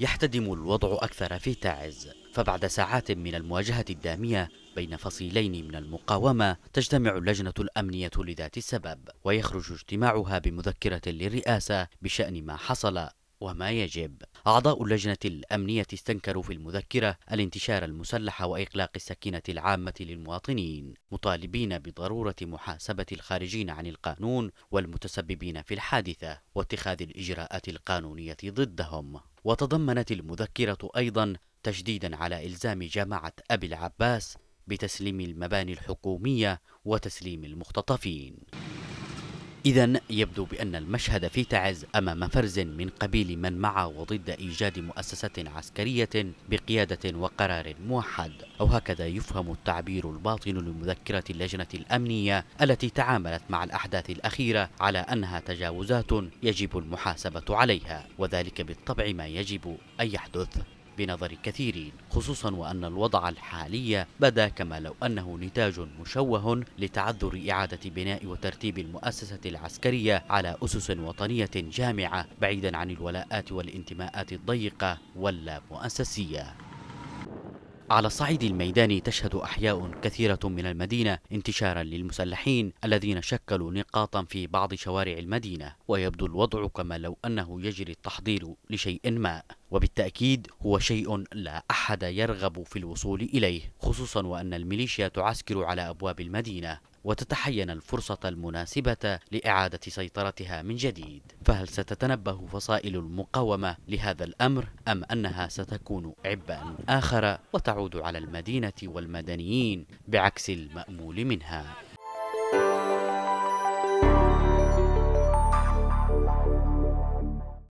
يحتدم الوضع أكثر في تعز فبعد ساعات من المواجهة الدامية بين فصيلين من المقاومة تجتمع اللجنة الأمنية لذات السبب ويخرج اجتماعها بمذكرة للرئاسة بشأن ما حصل وما يجب أعضاء اللجنة الأمنية استنكروا في المذكرة الانتشار المسلح وإغلاق السكينة العامة للمواطنين مطالبين بضرورة محاسبة الخارجين عن القانون والمتسببين في الحادثة واتخاذ الإجراءات القانونية ضدهم وتضمنت المذكرة أيضا تشديدا على إلزام جماعة أبي العباس بتسليم المباني الحكومية وتسليم المختطفين إذا يبدو بأن المشهد في تعز أمام فرز من قبيل من مع وضد إيجاد مؤسسة عسكرية بقيادة وقرار موحد أو هكذا يفهم التعبير الباطن لمذكرة اللجنة الأمنية التي تعاملت مع الأحداث الأخيرة على أنها تجاوزات يجب المحاسبة عليها وذلك بالطبع ما يجب أن يحدث بنظر كثيرين خصوصا وأن الوضع الحالي بدا كما لو أنه نتاج مشوه لتعذر إعادة بناء وترتيب المؤسسة العسكرية على أسس وطنية جامعة بعيدا عن الولاءات والانتماءات الضيقة واللامؤسسية على الصعيد الميداني تشهد أحياء كثيرة من المدينة انتشارا للمسلحين الذين شكلوا نقاطا في بعض شوارع المدينة ويبدو الوضع كما لو أنه يجري التحضير لشيء ما وبالتأكيد هو شيء لا أحد يرغب في الوصول إليه خصوصا وأن الميليشيا تعسكر على أبواب المدينة وتتحين الفرصة المناسبة لإعادة سيطرتها من جديد فهل ستتنبه فصائل المقاومة لهذا الأمر أم أنها ستكون عبئا آخر وتعود على المدينة والمدنيين بعكس المأمول منها